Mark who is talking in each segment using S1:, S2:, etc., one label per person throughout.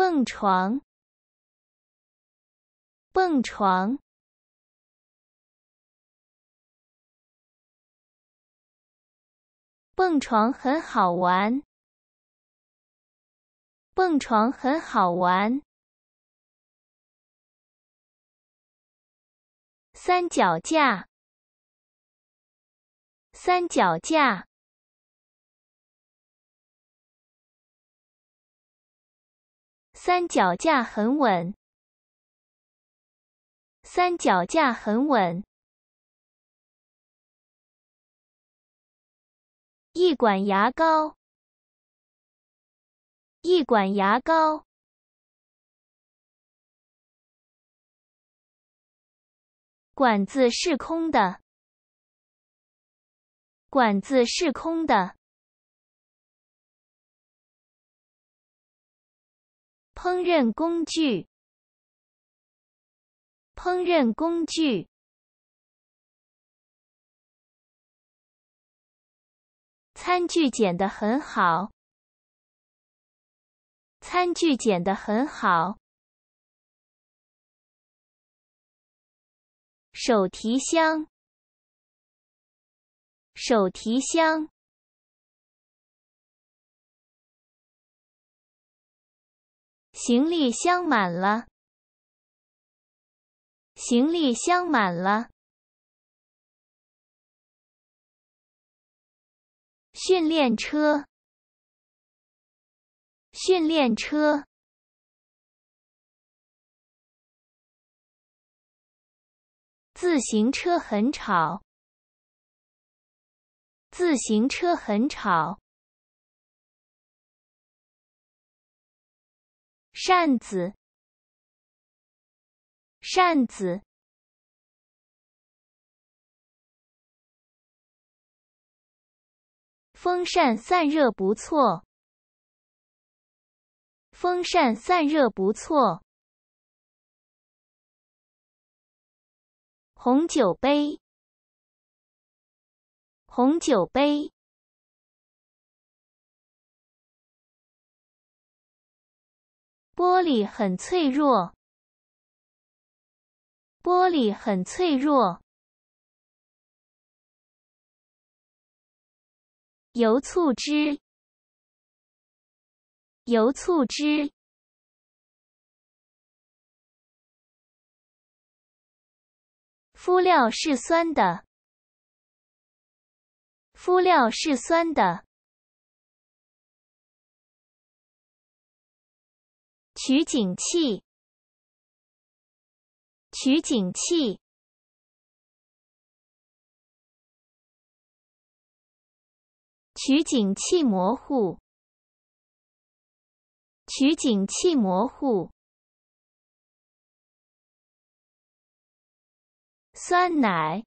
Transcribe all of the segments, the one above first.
S1: 蹦床，蹦床，蹦床很好玩。蹦床很好玩。三脚架，三脚架。三脚架很稳。三脚架很稳。一管牙膏。一管牙膏。管子是空的。管子是空的。烹饪工具，烹饪工具，餐具剪得很好，餐具剪得很好，手提箱，手提箱。行李箱满了，行李箱满了。训练车，训练车，自行车很吵，自行车很吵。扇子，扇子，风扇散热不错，风扇散热不错，红酒杯，红酒杯。玻璃很脆弱。玻璃很脆弱。油醋汁。油醋汁。敷料是酸的。敷料是酸的。取景器，取景器，取景器模糊，取景器模糊，酸奶，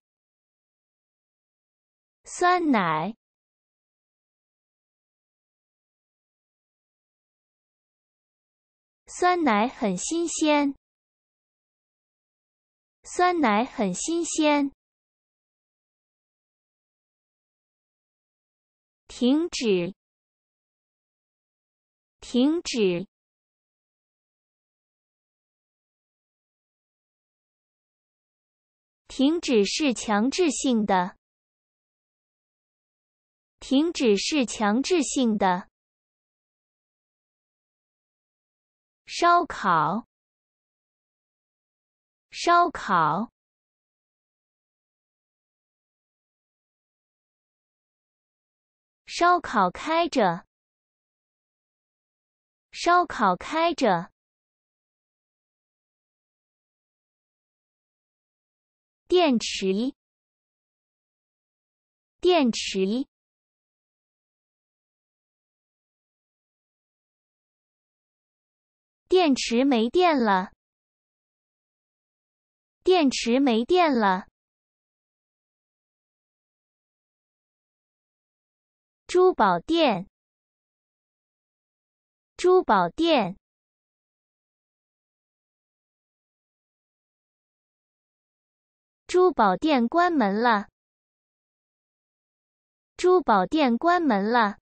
S1: 酸奶。酸奶很新鲜。酸奶很新鲜。停止。停止。停止是强制性的。停止是强制性的。烧烤，烧烤，烧烤开着，烧烤开着，电池，电池。电池没电了。电池没电了。珠宝店，珠宝店，珠宝店关门了。珠宝店关门了。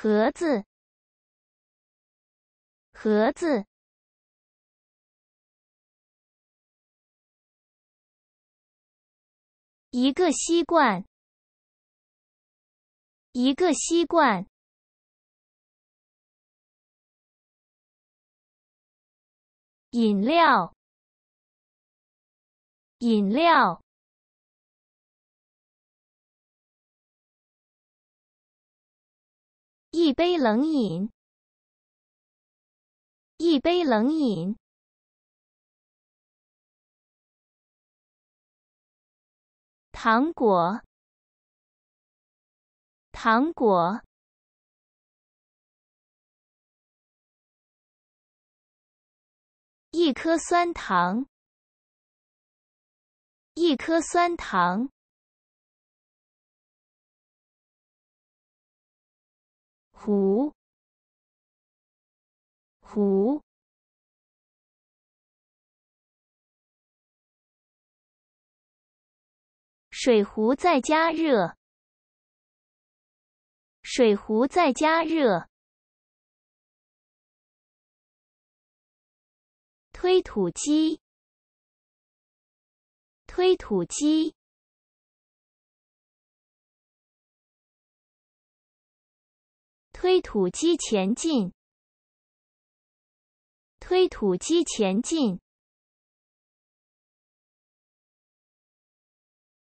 S1: 盒子，盒子，一个吸管，一个吸管，饮料，饮料。一杯冷饮，一杯冷饮，糖果，糖果，一颗酸糖，一颗酸糖。壶，壶。水壶在加热。水壶在加热。推土机，推土机。推土机前进，推土机前进。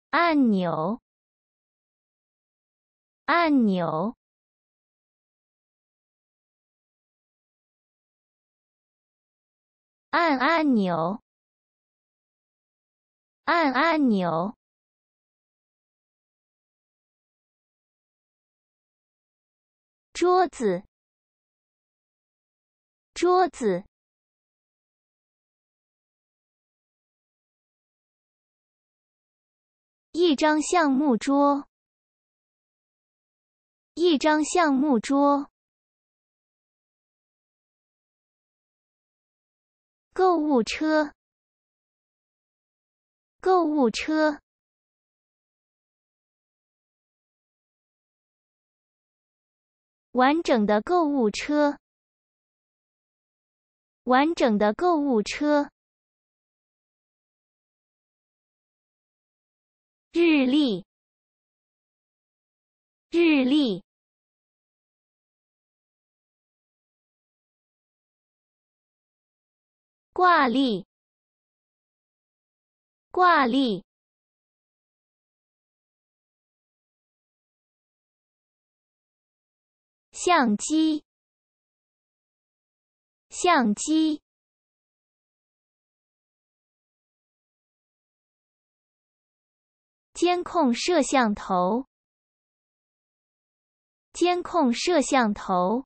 S1: 按钮，按钮，按按钮，按按钮。桌子，桌子，一张橡木桌，一张橡木桌，购物车，购物车。完整的购物车，完整的购物车，日历，日历，挂历，挂历。相机，相机，监控摄像头，监控摄像头。